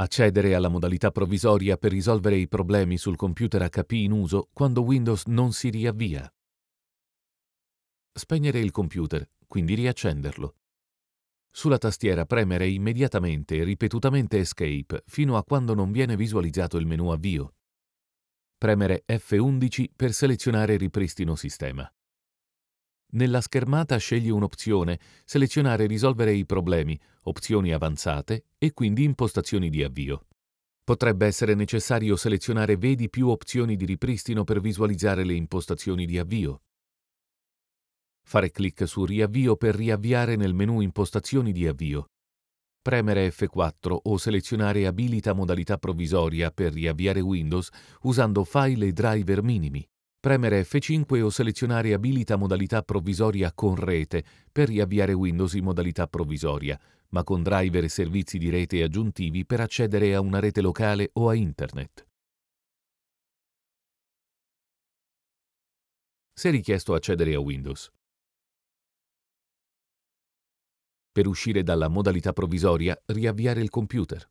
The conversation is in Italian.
Accedere alla modalità provvisoria per risolvere i problemi sul computer HP in uso quando Windows non si riavvia. Spegnere il computer, quindi riaccenderlo. Sulla tastiera premere immediatamente e ripetutamente Escape fino a quando non viene visualizzato il menu avvio. Premere F11 per selezionare ripristino sistema. Nella schermata scegli un'opzione, selezionare Risolvere i problemi, opzioni avanzate e quindi impostazioni di avvio. Potrebbe essere necessario selezionare Vedi più opzioni di ripristino per visualizzare le impostazioni di avvio. Fare clic su Riavvio per riavviare nel menu Impostazioni di avvio. Premere F4 o selezionare Abilita modalità provvisoria per riavviare Windows usando file e driver minimi. Premere F5 o selezionare Abilita modalità provvisoria con rete per riavviare Windows in modalità provvisoria, ma con driver e servizi di rete aggiuntivi per accedere a una rete locale o a Internet. Se richiesto accedere a Windows. Per uscire dalla modalità provvisoria, riavviare il computer.